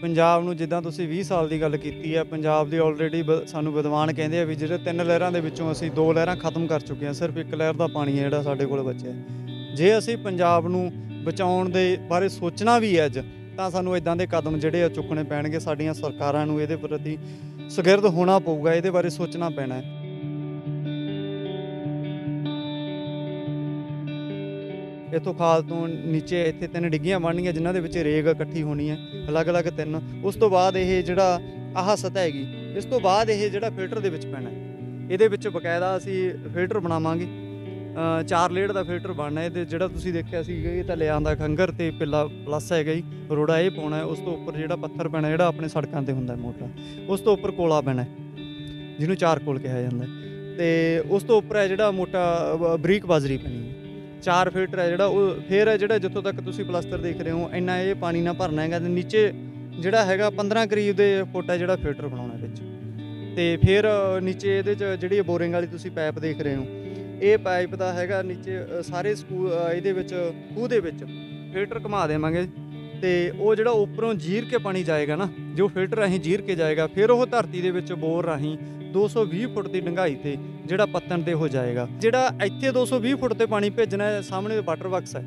ਪੰਜਾਬ ਨੂੰ ਜਿੱਦਾਂ ਤੁਸੀਂ 20 ਸਾਲ ਦੀ ਗੱਲ ਕੀਤੀ ਹੈ ਪੰਜਾਬ ਦੀ ਆਲਰੇਡੀ ਸਾਨੂੰ ਵਿਦਵਾਨ ਕਹਿੰਦੇ ਆ ਵੀ ਜਿਹੜੇ ਤਿੰਨ ਲਹਿਰਾਂ ਦੇ ਵਿੱਚੋਂ ਅਸੀਂ ਦੋ ਲਹਿਰਾਂ ਖਤਮ ਕਰ ਚੁੱਕੇ ਹਾਂ ਸਿਰਫ ਇੱਕ ਲਹਿਰ ਦਾ ਪਾਣੀ ਹੈ ਜਿਹੜਾ ਸਾਡੇ ਕੋਲ ਬਚਿਆ ਜੇ ਅਸੀਂ ਪੰਜਾਬ ਨੂੰ ਬਚਾਉਣ ਦੇ ਬਾਰੇ ਸੋਚਣਾ ਵੀ ਹੈ ਅੱਜ ਤਾਂ ਸਾਨੂੰ ਇਦਾਂ ਦੇ ਕਦਮ ਜਿਹੜੇ ਆ ਚੁੱਕਣੇ ਪੈਣਗੇ ਸਾਡੀਆਂ ਸਰਕਾਰਾਂ ਨੂੰ ਇਹਦੇ ਪ੍ਰਤੀ ਸੁਗਿਰਦ ਹੋਣਾ ਪਊਗਾ ਇਹਦੇ ਬਾਰੇ ਸੋਚਣਾ ਪੈਣਾ ਹੈ ਇੱਥੋਂ ਖਾਲ ਤੋਂ ਨੀਚੇ ਇੱਥੇ ਤਿੰਨ ਡਿੱਗੀਆਂ ਬਣਨੀਆਂ ਜਿਨ੍ਹਾਂ ਦੇ ਵਿੱਚ ਰੇਗ ਇਕੱਠੀ ਹੋਣੀ ਹੈ ਅਲੱਗ-ਅਲੱਗ ਤਿੰਨ ਉਸ ਤੋਂ ਬਾਅਦ ਇਹ ਜਿਹੜਾ ਆਹ ਸਤਹ ਹੈਗੀ ਇਸ ਤੋਂ ਬਾਅਦ ਇਹ ਜਿਹੜਾ ਫਿਲਟਰ ਦੇ ਵਿੱਚ ਪੈਣਾ ਇਹਦੇ ਵਿੱਚ ਬਕਾਇਦਾ ਅਸੀਂ ਫਿਲਟਰ ਬਣਾਵਾਂਗੇ ਚਾਰ ਲੇਅਰ ਦਾ ਫਿਲਟਰ ਬਣਨਾ ਇਹਦੇ ਜਿਹੜਾ ਤੁਸੀਂ ਦੇਖਿਆ ਸੀ ਇਹ ਤਾਂ ਲਿਆਂਦਾ ਖੰਗਰ ਤੇ ਪਿੱਲਾ ਪਲੱਸ ਹੈਗਾ ਹੀ ਰੋੜਾ ਇਹ ਪਾਉਣਾ ਉਸ ਤੋਂ ਉੱਪਰ ਜਿਹੜਾ ਪੱਥਰ ਪੈਣਾ ਜਿਹੜਾ ਆਪਣੇ ਸੜਕਾਂ ਤੇ ਹੁੰਦਾ ਮੋਟਾ ਉਸ ਤੋਂ ਉੱਪਰ ਕੋਲਾ ਪੈਣਾ ਜਿਹਨੂੰ ਚਾਰ ਕੋਲ ਕਿਹਾ ਜਾਂਦਾ ਤੇ ਉਸ ਤੋਂ ਉੱਪਰ ਹੈ ਜਿਹੜਾ ਮੋਟਾ ਬਰੀਕ ਬਾਜ਼ਰੀ ਪੈਣੀ 4 ਫੀਟ ਹੈ ਜਿਹੜਾ ਉਹ ਫੇਰ ਹੈ ਜਿਹੜਾ ਜਿੱਥੋਂ ਤੱਕ ਤੁਸੀਂ ਪਲਾਸਟਰ ਦੇਖ ਰਹੇ ਹੋ ਇੰਨਾ ਇਹ ਪਾਣੀ ਨਾ ਭਰਨਾ ਹੈਗਾ ਤੇ ਨੀਚੇ ਜਿਹੜਾ ਹੈਗਾ 15 ਕਰੀਬ ਦੇ ਫੁੱਟ ਹੈ ਜਿਹੜਾ ਫਿਲਟਰ ਬਣਾਉਣਾ ਵਿੱਚ ਤੇ ਫਿਰ ਨੀਚੇ ਇਹਦੇ ਚ ਜਿਹੜੀ ਬੋਰਿੰਗ ਵਾਲੀ ਤੁਸੀਂ ਪਾਈਪ ਦੇਖ ਰਹੇ ਹੋ ਇਹ ਪਾਈਪ ਦਾ ਹੈਗਾ ਨੀਚੇ ਸਾਰੇ ਸਕੂ ਇਹਦੇ ਵਿੱਚ ਖੂਹ ਦੇ ਵਿੱਚ ਫਿਲਟਰ ਕਮਾ ਦੇਵਾਂਗੇ ਤੇ ਉਹ ਜਿਹੜਾ ਉੱਪਰੋਂ ਜੀਰ ਕੇ ਪਾਣੀ ਜਾਏਗਾ ਨਾ ਜੋ ਫਿਲਟਰ ਅਸੀਂ ਜੀਰ ਕੇ ਜਾਏਗਾ ਫਿਰ ਉਹ ਧਰਤੀ ਦੇ ਵਿੱਚ ਬੋਰ ਰਾਹੀਂ 220 ਫੁੱਟ ਦੀ ਡੰਗਾਈ ਤੇ ਜਿਹੜਾ ਪੱਤਨ ਤੇ ਹੋ ਜਾਏਗਾ ਜਿਹੜਾ ਇੱਥੇ 220 ਫੁੱਟ ਤੇ ਪਾਣੀ ਭੇਜਣਾ ਹੈ ਸਾਹਮਣੇ ਵਾਟਰ ਬਾਕਸ ਹੈ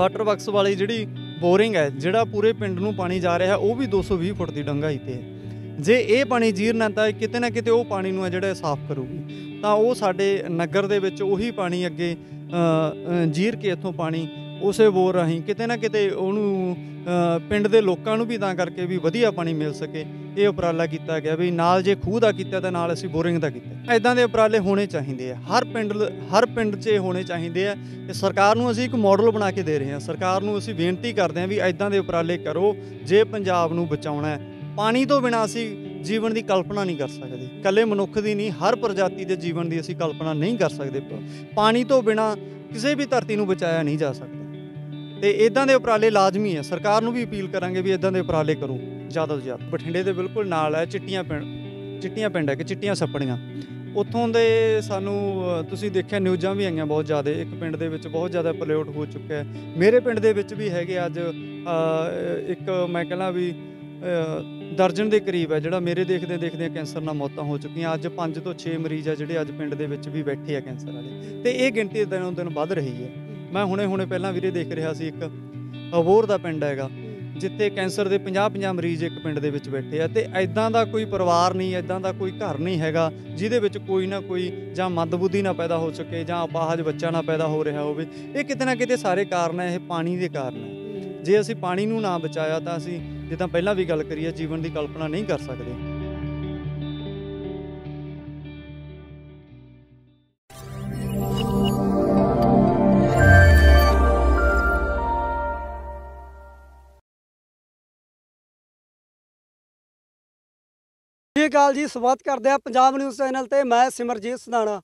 ਵਾਟਰ ਬਾਕਸ ਵਾਲੀ ਜਿਹੜੀ ਬੋਰਿੰਗ ਹੈ ਜਿਹੜਾ ਪੂਰੇ ਪਿੰਡ ਨੂੰ ਪਾਣੀ ਜਾ ਰਿਹਾ ਉਹ ਵੀ 220 ਫੁੱਟ ਦੀ ਡੰਗਾਈ ਤੇ ਜੇ ਇਹ ਪਾਣੀ ਜੀਰਨਾ ਤਾਂ ਕਿਤੇ ਨਾ ਕਿਤੇ ਉਹ ਪਾਣੀ ਨੂੰ ਹੈ ਜਿਹੜਾ ਸਾਫ਼ ਕਰੂਗੀ ਤਾਂ ਉਹ ਸਾਡੇ ਨਗਰ ਦੇ ਵਿੱਚ ਉਹੀ ਪਾਣੀ ਅੱਗੇ ਜੀਰ ਕੇ ਇੱਥੋਂ ਪਾਣੀ ਉਸੇ ਬੋਰ ਰਾਹੀਂ ਕਿਤੇ ਨਾ ਕਿਤੇ ਉਹਨੂੰ ਪਿੰਡ ਦੇ ਲੋਕਾਂ ਨੂੰ ਵੀ ਤਾਂ ਕਰਕੇ ਵੀ ਵਧੀਆ ਪਾਣੀ ਮਿਲ ਸਕੇ ਇਹ ਉਪਰਾਲਾ ਕੀਤਾ ਗਿਆ ਵੀ ਨਾਲ ਜੇ ਖੂਹ ਦਾ ਕੀਤਾ ਤਾਂ ਨਾਲ ਅਸੀਂ ਬੋਰਿੰਗ ਦਾ ਕੀਤਾ ਐਦਾਂ ਦੇ ਉਪਰਾਲੇ ਹੋਣੇ ਚਾਹੀਦੇ ਆ ਹਰ ਪਿੰਡ ਹਰ ਪਿੰਡ 'ਚ ਹੋਣੇ ਚਾਹੀਦੇ ਆ ਤੇ ਸਰਕਾਰ ਨੂੰ ਅਸੀਂ ਇੱਕ ਮਾਡਲ ਬਣਾ ਕੇ ਦੇ ਰਹੇ ਹਾਂ ਸਰਕਾਰ ਨੂੰ ਅਸੀਂ ਬੇਨਤੀ ਕਰਦੇ ਹਾਂ ਵੀ ਐਦਾਂ ਦੇ ਉਪਰਾਲੇ ਕਰੋ ਜੇ ਪੰਜਾਬ ਨੂੰ ਬਚਾਉਣਾ ਹੈ ਪਾਣੀ ਤੋਂ ਬਿਨਾ ਅਸੀਂ ਜੀਵਨ ਦੀ ਕਲਪਨਾ ਨਹੀਂ ਕਰ ਸਕਦੇ ਕੱਲੇ ਮਨੁੱਖ ਦੀ ਨਹੀਂ ਹਰ ਪ੍ਰਜਾਤੀ ਦੇ ਜੀਵਨ ਦੀ ਅਸੀਂ ਕਲਪਨਾ ਨਹੀਂ ਕਰ ਸਕਦੇ ਪਾਣੀ ਤੋਂ ਬਿਨਾ ਕਿਸੇ ਵੀ ਧਰਤੀ ਨੂੰ ਬਚਾਇਆ ਨਹੀਂ ਜਾ ਸਕਦਾ ਤੇ ਇਦਾਂ ਦੇ ਉਪਰਾਲੇ ਲਾਜ਼ਮੀ ਹੈ ਸਰਕਾਰ ਨੂੰ ਵੀ ਅਪੀਲ ਕਰਾਂਗੇ ਵੀ ਇਦਾਂ ਦੇ ਉਪਰਾਲੇ ਕਰੋ ਜ਼ਿਆਦਾ ਤੋਂ ਜ਼ਿਆਦਾ ਬਠਿੰਡੇ ਦੇ ਬਿਲਕੁਲ ਨਾਲ ਹੈ ਚਿੱਟੀਆਂ ਪਿੰਡ ਚਿੱਟੀਆਂ ਪਿੰਡ ਹੈ ਕਿ ਚਿੱਟੀਆਂ ਸੱਪੜੀਆਂ ਉੱਥੋਂ ਦੇ ਸਾਨੂੰ ਤੁਸੀਂ ਦੇਖਿਆ ਨਿਊਜ਼ਾਂ ਵੀ ਆਈਆਂ ਬਹੁਤ ਜ਼ਿਆਦਾ ਇੱਕ ਪਿੰਡ ਦੇ ਵਿੱਚ ਬਹੁਤ ਜ਼ਿਆਦਾ ਪੋਲਿਊਟ ਹੋ ਚੁੱਕਿਆ ਹੈ ਮੇਰੇ ਪਿੰਡ ਦੇ ਵਿੱਚ ਵੀ ਹੈਗੇ ਅੱਜ ਇੱਕ ਮੈਂ ਕਹਿੰਦਾ ਵੀ ਦਰਜਨ ਦੇ ਕਰੀਬ ਹੈ ਜਿਹੜਾ ਮੇਰੇ ਦੇਖਦੇ ਦੇਖਦੇ ਕੈਂਸਰ ਨਾਲ ਮੌਤਾਂ ਹੋ ਚੁੱਕੀਆਂ ਅੱਜ 5 ਤੋਂ 6 ਮਰੀਜ਼ ਆ ਜਿਹੜੇ ਅੱਜ ਪਿੰਡ ਦੇ ਵਿੱਚ ਵੀ ਬੈਠੇ ਆ ਕੈਂਸਰ ਵਾਲੇ ਤੇ ਇਹ ਗਿਣਤੀ ਦਿਨੋਂ ਦਿਨ ਵੱਧ ਰਹੀ ਹੈ ਮੈਂ ਹੁਣੇ-ਹੁਣੇ ਪਹਿਲਾਂ ਵੀਰੇ ਦੇਖ ਰਿਹਾ ਸੀ ਇੱਕ ਅਬੋਰ ਦਾ ਪਿੰਡ ਹੈਗਾ ਜਿੱਥੇ ਕੈਂਸਰ ਦੇ 50-50 ਮਰੀਜ਼ ਇੱਕ ਪਿੰਡ ਦੇ ਵਿੱਚ ਬੈਠੇ ਆ ਤੇ ਐਦਾਂ ਦਾ ਕੋਈ ਪਰਿਵਾਰ ਨਹੀਂ ਐਦਾਂ ਦਾ ਕੋਈ ਘਰ ਨਹੀਂ ਹੈਗਾ ਜਿਹਦੇ ਵਿੱਚ ਕੋਈ ਨਾ ਕੋਈ ਜਾਂ ਮਦਬੁੱਧੀ ਨਾ ਪੈਦਾ ਹੋ ਸਕੇ ਜਾਂ ਬਾਹਜ ਬੱਚਾ ਨਾ ਪੈਦਾ ਹੋ ਰਿਹਾ ਹੋਵੇ ਇਹ ਕਿਤੇ ਨਾ ਕਿਤੇ ਸਾਰੇ ਕਾਰਨ ਹੈ ਇਹ ਪਾਣੀ ਦੇ ਕਾਰਨ ਹੈ ਜੇ ਅਸੀਂ ਪਾਣੀ ਨੂੰ ਨਾ ਬਚਾਇਆ ਤਾਂ ਅਸੀਂ ਜਿੱਦਾਂ ਪਹਿਲਾਂ ਵੀ ਗੱਲ ਕਰੀ ਹੈ ਜੀਵਨ ਦੀ ਕਲਪਨਾ ਨਹੀਂ ਕਰ ਸਕਦੇ ਅਕਾਲ ਜੀ ਸਵਾਗਤ ਕਰਦੇ ਆ ਪੰਜਾਬ ਨਿਊਜ਼ ਚੈਨਲ ਤੇ ਮੈਂ ਸਿਮਰਜੀਤ ਸਦਾਣਾ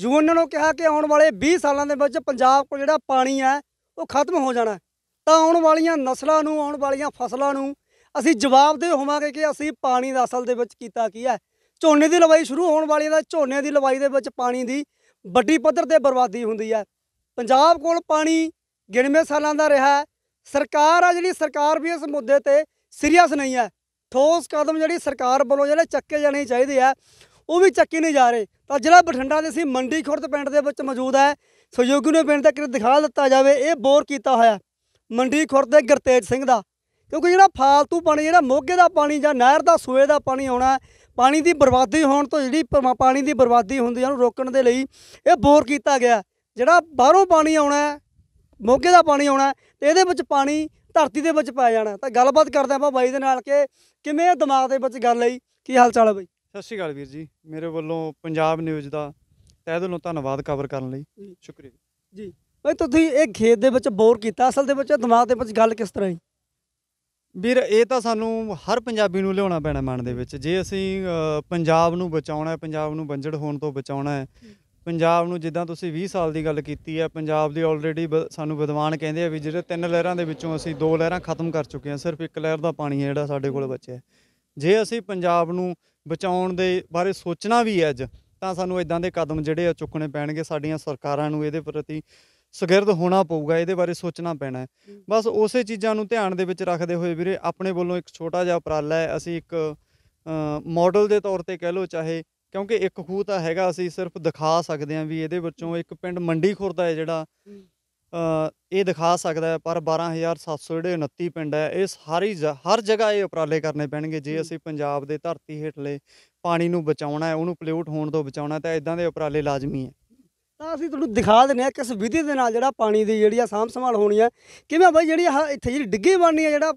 ਯੂਨਨ ਨੇ ਕਿਹਾ ਕਿ ਆਉਣ ਵਾਲੇ 20 ਸਾਲਾਂ ਦੇ ਵਿੱਚ ਪੰਜਾਬ ਕੋਲ ਜਿਹੜਾ ਪਾਣੀ ਹੈ ਉਹ ਖਤਮ ਹੋ ਜਾਣਾ ਤਾਂ ਆਉਣ ਵਾਲੀਆਂ ਨਸਲਾਂ ਨੂੰ ਆਉਣ ਵਾਲੀਆਂ ਫਸਲਾਂ ਨੂੰ ਅਸੀਂ ਦੇ ਹੋਵਾਂਗੇ ਕਿ ਅਸੀਂ ਪਾਣੀ ਦਾ ਅਸਲ ਦੇ ਵਿੱਚ ਕੀਤਾ ਕੀ ਹੈ ਝੋਨੇ ਦੀ ਲਵਾਈ ਸ਼ੁਰੂ ਹੋਣ ਵਾਲੀ ਹੈ ਝੋਨੇ ਦੀ ਲਵਾਈ ਦੇ ਵਿੱਚ ਪਾਣੀ ਦੀ ਵੱਡੀ ਪੱਧਰ ਤੇ ਬਰਬਾਦੀ ਹੁੰਦੀ ਹੈ ਪੰਜਾਬ ਕੋਲ ਪਾਣੀ ਗਿਣਵੇਂ ਸਾਲਾਂ ਦਾ ਰਿਹਾ ਸਰਕਾਰ ਆ ਜਿਹੜੀ ਸਰਕਾਰ ਵੀ ਇਸ ਮੁੱਦੇ ਤੇ ਸੀਰੀਅਸ ਨਹੀਂ ਹੈ ਠੋਸ ਕਦਮ ਜਿਹੜੀ ਸਰਕਾਰ ਵੱਲੋਂ ਜਿਹੜੇ ਚੱਕੇ ਜਾਣੇ ਚਾਹੀਦੇ ਆ ਉਹ ਵੀ ਚੱਕੇ ਨਹੀਂ ਜਾ ਰਹੇ ਤਾਂ ਜ਼ਿਲ੍ਹਾ ਬਠਿੰਡਾ ਦੇ ਸੀ ਮੰਡੀ ਖੁਰਦ ਪਿੰਡ ਦੇ ਵਿੱਚ ਮੌਜੂਦ ਹੈ ਸਹਿਯੋਗੀ ਨੂੰ ਪਿੰਡ ਤੱਕ ਦਿਖਾ ਦਿੱਤਾ ਜਾਵੇ ਇਹ ਬੋਰ ਕੀਤਾ ਹੋਇਆ ਮੰਡੀ ਖੁਰਦ ਦੇ ਗਰਤੇਜ ਸਿੰਘ ਦਾ ਕਿਉਂਕਿ ਜਿਹੜਾ ਫਾਲਤੂ ਪਾਣੀ ਜਿਹੜਾ ਮੋਗੇ ਦਾ ਪਾਣੀ ਜਾਂ ਨਹਿਰ ਦਾ ਸੂਏ ਦਾ ਪਾਣੀ ਆਉਣਾ ਪਾਣੀ ਦੀ ਬਰਬਾਦੀ ਹੋਣ ਤੋਂ ਜਿਹੜੀ ਪਾਣੀ ਦੀ ਬਰਬਾਦੀ ਹੁੰਦੀ ਹੈ ਉਹਨੂੰ ਰੋਕਣ ਦੇ ਲਈ ਇਹ ਬੋਰ ਕੀਤਾ ਗਿਆ ਜਿਹੜਾ ਬਾਹਰੋਂ ਪਾਣੀ ਆਉਣਾ ਮੋਗੇ ਦਾ ਪਾਣੀ ਆਉਣਾ ਤੇ ਇਹਦੇ ਵਿੱਚ ਪਾਣੀ ਧਰਤੀ ਦੇ ਵਿੱਚ ਪੈ ਜਾਣਾ ਤਾਂ ਗੱਲਬਾਤ ਕਰਦੇ ਆਪਾਂ ਬਾਈ ਦੇ ਨਾਲ ਕਿ ਕਿਵੇਂ ਆ ਦਿਮਾਗ ਦੇ ਵਿੱਚ ਗੱਲ ਆਈ ਕੀ ਹਾਲ ਚਾਲ ਹੈ ਬਾਈ ਸਤਿ ਸ਼੍ਰੀ ਅਕਾਲ ਵੀਰ ਜੀ ਮੇਰੇ ਵੱਲੋਂ ਪੰਜਾਬ ਨਿਊਜ਼ ਦਾ ਤਹਿ ਦਿਲੋਂ ਧੰਨਵਾਦ ਕਵਰ ਕਰਨ ਲਈ ਸ਼ੁਕਰੀਆ ਜੀ ਬਈ ਤੁਸੀਂ ਇਹ ਖੇਤ ਦੇ ਵਿੱਚ ਬੋਰ ਕੀਤਾ ਅਸਲ ਦੇ ਵਿੱਚ ਦਿਮਾਗ ਦੇ ਵਿੱਚ ਗੱਲ ਕਿਸ ਤਰ੍ਹਾਂ ਆਈ ਵੀਰ ਇਹ ਤਾਂ ਸਾਨੂੰ ਹਰ ਪੰਜਾਬੀ ਨੂੰ ਲਿਆਉਣਾ ਪੈਣਾ ਮਨ ਦੇ ਵਿੱਚ ਜੇ ਅਸੀਂ ਪੰਜਾਬ ਨੂੰ ਬਚਾਉਣਾ ਹੈ ਪੰਜਾਬ ਨੂੰ ਬੰਜੜ ਹੋਣ ਤੋਂ ਬਚਾਉਣਾ ਹੈ ਪੰਜਾਬ ਨੂੰ ਜਿੱਦਾਂ ਤੁਸੀਂ 20 ਸਾਲ ਦੀ ਗੱਲ ਕੀਤੀ ਹੈ ਪੰਜਾਬ ਦੀ ਆਲਰੇਡੀ ਸਾਨੂੰ ਵਿਦਵਾਨ ਕਹਿੰਦੇ ਆ ਵੀ ਜਿਹੜੇ ਤਿੰਨ ਲਹਿਰਾਂ ਦੇ ਵਿੱਚੋਂ ਅਸੀਂ ਦੋ ਲਹਿਰਾਂ ਖਤਮ ਕਰ ਚੁੱਕੇ ਹਾਂ ਸਿਰਫ ਇੱਕ ਲਹਿਰ ਦਾ ਪਾਣੀ ਹੈ ਜਿਹੜਾ ਸਾਡੇ ਕੋਲ ਬਚਿਆ ਜੇ ਅਸੀਂ ਪੰਜਾਬ ਨੂੰ ਬਚਾਉਣ ਦੇ ਬਾਰੇ ਸੋਚਣਾ ਵੀ ਹੈ ਅੱਜ ਤਾਂ ਸਾਨੂੰ ਇਦਾਂ ਦੇ ਕਦਮ ਜਿਹੜੇ ਆ ਚੁੱਕਣੇ ਪੈਣਗੇ ਸਾਡੀਆਂ ਸਰਕਾਰਾਂ ਨੂੰ ਇਹਦੇ ਪ੍ਰਤੀ ਸਗਿਰਦ ਹੋਣਾ ਪਊਗਾ ਇਹਦੇ ਬਾਰੇ ਸੋਚਣਾ ਪੈਣਾ ਬਸ ਉਸੇ ਚੀਜ਼ਾਂ ਨੂੰ ਧਿਆਨ ਦੇ ਵਿੱਚ ਰੱਖਦੇ ਹੋਏ ਵੀਰੇ ਆਪਣੇ ਵੱਲੋਂ ਇੱਕ ਛੋਟਾ ਜਿਹਾ ਉਪਰਾਲਾ ਹੈ ਅਸੀਂ ਇੱਕ ਮਾਡਲ ਦੇ ਤੌਰ ਤੇ ਕਹਿ ਲੋ ਚਾਹੇ ਕਿਉਂਕਿ ਇੱਕ ਖੂਹ ਤਾਂ ਹੈਗਾ ਅਸੀਂ ਸਿਰਫ ਦਿਖਾ ਸਕਦੇ ਹਾਂ ਵੀ ਇਹਦੇ ਵਿੱਚੋਂ ਇੱਕ ਪਿੰਡ ਮੰਡੀ ਖੁਰਦਾ ਹੈ ਜਿਹੜਾ ਇਹ ਦਿਖਾ ਸਕਦਾ ਪਰ 12729 ਪਿੰਡ ਹੈ ਇਹ ਸਾਰੀ ਹਰ ਜਗ੍ਹਾ ਇਹ ਉਪਰਾਲੇ ਕਰਨੇ ਪੈਣਗੇ ਜੇ ਅਸੀਂ ਪੰਜਾਬ ਦੇ ਧਰਤੀ ਹੇਠਲੇ ਪਾਣੀ ਨੂੰ ਬਚਾਉਣਾ ਹੈ ਉਹਨੂੰ ਪਲੂਟ ਹੋਣ ਤੋਂ ਬਚਾਉਣਾ ਤਾਂ ਇਦਾਂ ਦੇ ਉਪਰਾਲੇ ਲਾਜ਼ਮੀ ਹੈ ਤਾਂ ਅਸੀਂ ਤੁਹਾਨੂੰ ਦਿਖਾ ਦਿੰਨੇ ਆ ਕਿਸ ਵਿਧੀ ਦੇ ਨਾਲ ਜਿਹੜਾ ਪਾਣੀ ਦੀ ਜਿਹੜੀ ਆ ਸਾਂਭ ਸੰਭਾਲ ਹੋਣੀ ਆ ਕਿਵੇਂ ਬਾਈ ਜਿਹੜੀ ਇੱਥੇ ਜਿਹੜੀ ਡਿੱਗੀ ਬਣਨੀ ਆ ਜਿਹੜਾ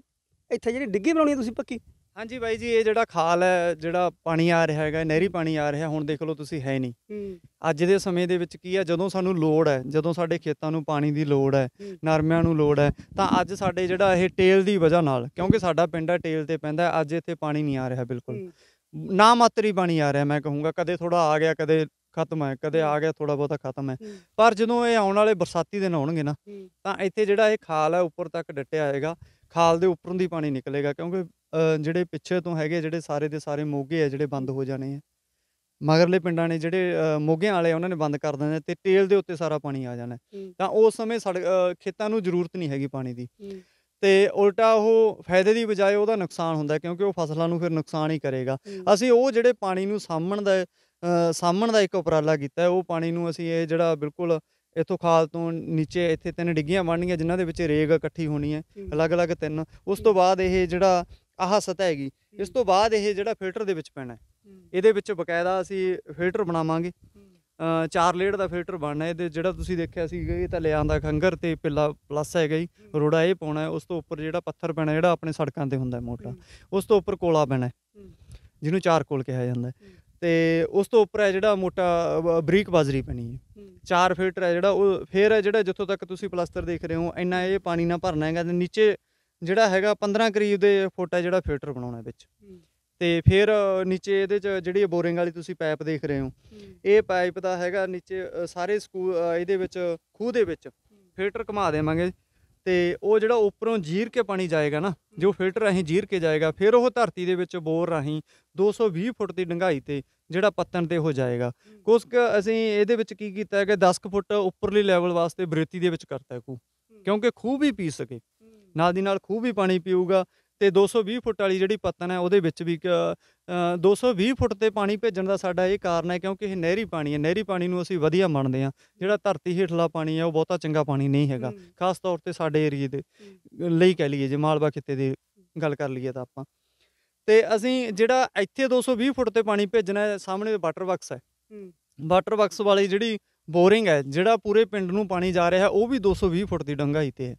ਇੱਥੇ ਜਿਹੜੀ ਡਿੱਗੀ ਬਣਾਉਣੀ ਆ ਤੁਸੀਂ ਪੱਕੀ ਹਾਂਜੀ ਬਾਈ ਜੀ ਇਹ ਜਿਹੜਾ ਖਾਲ ਹੈ ਜਿਹੜਾ ਪਾਣੀ ਆ ਰਿਹਾ ਹੈਗਾ ਨਹਿਰੀ ਪਾਣੀ ਆ ਰਿਹਾ ਹੁਣ ਦੇਖ ਲਓ ਤੁਸੀਂ ਹੈ ਨਹੀਂ ਅੱਜ ਦੇ ਸਮੇਂ ਦੇ ਵਿੱਚ ਕੀ ਹੈ ਜਦੋਂ ਸਾਨੂੰ ਲੋੜ ਹੈ ਜਦੋਂ ਸਾਡੇ ਖੇਤਾਂ ਨੂੰ ਪਾਣੀ ਦੀ ਲੋੜ ਹੈ ਨਰਮਿਆਂ ਨੂੰ ਲੋੜ ਹੈ ਤਾਂ ਅੱਜ ਸਾਡੇ ਜਿਹੜਾ ਇਹ ਟੇਲ ਦੀ ਵਜ੍ਹਾ ਨਾਲ ਕਿਉਂਕਿ ਸਾਡਾ ਪਿੰਡ ਹੈ ਟੇਲ ਤੇ ਪੈਂਦਾ ਅੱਜ ਇੱਥੇ ਪਾਣੀ ਨਹੀਂ ਆ ਰਿਹਾ ਬਿਲਕੁਲ ਨਾ ਮਾਤਰੀ ਪਾਣੀ ਆ ਰਿਹਾ ਮੈਂ ਕਹੂੰਗਾ ਕਦੇ ਥੋੜਾ ਆ ਗਿਆ ਕਦੇ ਖਤਮ ਹੈ ਕਦੇ ਆ ਗਿਆ ਥੋੜਾ ਬਹੁਤਾ ਖਤਮ ਹੈ ਪਰ ਜਦੋਂ ਇਹ ਆਉਣ ਵਾਲੇ ਬਰਸਾਤੀ ਦਿਨ ਆਉਣਗੇ ਨਾ ਤਾਂ ਇੱਥੇ ਜਿਹੜਾ ਇਹ ਖਾਲ ਹੈ ਉੱਪਰ ਤੱਕ ਡਟਿਆ ਆਏਗਾ ਖਾਲ ਦੇ ਉੱਪਰੋਂ ਦੀ ਪਾਣੀ ਨਿਕਲੇਗਾ ਕਿਉਂਕਿ ਜਿਹੜੇ ਪਿੱਛੇ ਤੋਂ ਹੈਗੇ ਜਿਹੜੇ ਸਾਰੇ ਦੇ ਸਾਰੇ ਮੋਗੇ ਆ ਜਿਹੜੇ ਬੰਦ ਹੋ ਜਾਣੇ ਆ ਮਗਰਲੇ ਪਿੰਡਾਂ ਨੇ ਜਿਹੜੇ ਮੋਗਿਆਂ ਵਾਲੇ ਉਹਨਾਂ ਨੇ ਬੰਦ ਕਰ ਦਿੰਦੇ ਤੇ ਟੇਲ ਦੇ ਉੱਤੇ ਸਾਰਾ ਪਾਣੀ ਆ ਜਾਣਾ ਤਾਂ ਉਸ ਸਮੇਂ ਖੇਤਾਂ ਨੂੰ ਜ਼ਰੂਰਤ ਨਹੀਂ ਹੈਗੀ ਪਾਣੀ ਦੀ ਤੇ ਉਲਟਾ ਉਹ ਫਾਇਦੇ ਦੀ ਬਜਾਏ ਉਹਦਾ ਨੁਕਸਾਨ ਹੁੰਦਾ ਕਿਉਂਕਿ ਉਹ ਫਸਲਾਂ ਨੂੰ ਫਿਰ ਨੁਕਸਾਨ ਹੀ ਕਰੇਗਾ ਅਸੀਂ ਉਹ ਜਿਹੜੇ ਪਾਣੀ ਨੂੰ ਸਾਂਭਣ ਦਾ ਸਾਹਮਣ ਦਾ ਇੱਕ ਉਪਰਾਲਾ ਕੀਤਾ ਹੈ। ਉਹ ਪਾਣੀ ਨੂੰ ਅਸੀਂ ਇਹ ਜਿਹੜਾ ਬਿਲਕੁਲ ਇਥੋਂ ਖਾਲ ਤੋਂ ਨੀਚੇ ਇੱਥੇ ਤਿੰਨ ਡਿੱਗੀਆਂ ਬਣਨੀਆਂ ਜਿਨ੍ਹਾਂ ਦੇ ਵਿੱਚ ਰੇਗ ਇਕੱਠੀ ਹੋਣੀ ਹੈ ਅਲੱਗ-ਅਲੱਗ ਤਿੰਨ ਉਸ ਤੋਂ ਬਾਅਦ ਇਹ ਜਿਹੜਾ ਆਹ ਸਤਹ ਹੈਗੀ ਇਸ ਤੋਂ ਬਾਅਦ ਇਹ ਜਿਹੜਾ ਫਿਲਟਰ ਦੇ ਵਿੱਚ ਪੈਣਾ ਇਹਦੇ ਵਿੱਚ ਬਕਾਇਦਾ ਅਸੀਂ ਫਿਲਟਰ ਬਣਾਵਾਂਗੇ ਚਾਰ ਲੇਅਰ ਦਾ ਫਿਲਟਰ ਬਣਨਾ ਹੈ। ਇਹਦੇ ਜਿਹੜਾ ਤੁਸੀਂ ਦੇਖਿਆ ਸੀ ਇਹ ਤਾਂ ਲਿਆਂਦਾ ਖੰਗਰ ਤੇ ਪਿੱਲਾ ਪਲੱਸ ਹੈਗਾ ਗਈ ਰੋੜਾ ਇਹ ਪਾਉਣਾ ਹੈ ਉਸ ਤੋਂ ਉੱਪਰ ਜਿਹੜਾ ਪੱਥਰ ਪੈਣਾ ਜਿਹੜਾ ਆਪਣੇ ਸੜਕਾਂ ਤੇ ਹੁੰਦਾ ਹੈ ਮੋਟਾ ਉਸ ਤੋਂ ਉੱਪਰ ਕੋਲਾ ਪੈਣਾ ਜਿਹਨੂੰ ਚਾਰ ਕੋਲ ਕਿਹਾ ਜਾਂਦਾ ਹੈ। ਤੇ ਉਸ ਤੋਂ ਉੱਪਰ ਹੈ ਜਿਹੜਾ ਮੋਟਾ ਬਰੀਕ ਬਾਜਰੀ ਪੈਣੀ ਹੈ ਚਾਰ ਫੀਟ ਹੈ ਜਿਹੜਾ ਉਹ ਫੇਰ ਹੈ ਜਿਹੜਾ ਜਿੱਥੋਂ ਤੱਕ ਤੁਸੀਂ ਪਲਾਸਟਰ ਦੇਖ ਰਹੇ ਹੋ ਇੰਨਾ ਇਹ ਪਾਣੀ ਨਾ ਭਰਨਾ ਹੈਗਾ ਤੇ ਨੀਚੇ ਜਿਹੜਾ ਹੈਗਾ 15 ਕਰੀਬ ਦੇ ਫੁੱਟ ਹੈ ਜਿਹੜਾ ਫਿਲਟਰ ਬਣਾਉਣਾ ਵਿੱਚ ਤੇ ਫਿਰ ਨੀਚੇ ਇਹਦੇ ਚ ਜਿਹੜੀ ਬੋਰਿੰਗ ਵਾਲੀ ਤੁਸੀਂ ਪਾਈਪ ਦੇਖ ਰਹੇ ਹੋ ਇਹ ਪਾਈਪ ਦਾ ਹੈਗਾ ਨੀਚੇ ਸਾਰੇ ਸਕੂ ਇਹਦੇ ਵਿੱਚ ਖੂਹ ਦੇ ਵਿੱਚ ਫਿਲਟਰ ਕਮਾ ਦੇਵਾਂਗੇ ਤੇ ਉਹ ਜਿਹੜਾ ਉੱਪਰੋਂ ਜੀਰ ਕੇ ਪਾਣੀ ਜਾਏਗਾ ਨਾ ਜੋ ਫਿਲਟਰ ਰਾਹੀਂ ਜੀਰ ਕੇ ਜਾਏਗਾ ਫਿਰ ਉਹ ਧਰਤੀ ਦੇ ਵਿੱਚ ਬੋਰ ਰਾਹੀਂ 220 ਫੁੱਟ ਦੀ ਡੰਗਾਈ ਤੇ ਜਿਹੜਾ ਪੱਤਨ ਤੇ ਹੋ ਜਾਏਗਾ ਕੁਝ ਅਸੀਂ ਇਹਦੇ ਵਿੱਚ ਕੀ ਕੀਤਾ ਹੈ ਕਿ 10 ਫੁੱਟ ਉੱਪਰਲੀ ਲੈਵਲ ਵਾਸਤੇ ਬਰੇਤੀ ਦੇ ਵਿੱਚ ਕਰਤਾ ਹੈ ਖੂਹ ਕਿਉਂਕਿ ਖੂਹ ਵੀ ਪੀ ਸਕੇ ਨਾਲ ਦੀ ਨਾਲ ਖੂਹ ਵੀ ਪਾਣੀ ਪੀਊਗਾ ਤੇ 220 ਫੁੱਟ ਵਾਲੀ ਜਿਹੜੀ ਪਤਨ ਹੈ ਉਹਦੇ ਵਿੱਚ ਵੀ 220 ਫੁੱਟ ਤੇ ਪਾਣੀ ਭੇਜਣ ਦਾ ਸਾਡਾ ਇਹ ਕਾਰਨ ਹੈ ਕਿਉਂਕਿ ਇਹ ਨਹਿਰੀ ਪਾਣੀ ਹੈ ਨਹਿਰੀ ਪਾਣੀ ਨੂੰ ਅਸੀਂ ਵਧੀਆ ਮੰਨਦੇ ਆ ਜਿਹੜਾ ਧਰਤੀ ਹੇਠਲਾ ਪਾਣੀ ਹੈ ਉਹ ਬਹੁਤਾ ਚੰਗਾ ਪਾਣੀ ਨਹੀਂ ਹੈਗਾ ਖਾਸ ਤੌਰ ਤੇ ਸਾਡੇ ਏਰੀਏ ਦੇ ਲਈ ਕਹਿ ਲਈਏ ਜੇ ਮਾਲਵਾ ਖਿੱਤੇ ਦੀ ਗੱਲ ਕਰ ਲਈਏ ਤਾਂ ਆਪਾਂ ਤੇ ਅਸੀਂ ਜਿਹੜਾ ਇੱਥੇ 220 ਫੁੱਟ ਤੇ ਪਾਣੀ ਭੇਜਣਾ ਹੈ ਸਾਹਮਣੇ ਵਾਟਰ ਬਾਕਸ ਹੈ ਵਾਟਰ ਬਾਕਸ ਵਾਲੀ ਜਿਹੜੀ ਬੋਰਿੰਗ ਹੈ ਜਿਹੜਾ ਪੂਰੇ ਪਿੰਡ ਨੂੰ ਪਾਣੀ ਜਾ ਰਿਹਾ ਹੈ ਉਹ ਵੀ 220 ਫੁੱਟ ਦੀ ਡੰਗਾਈ ਤੇ ਹੈ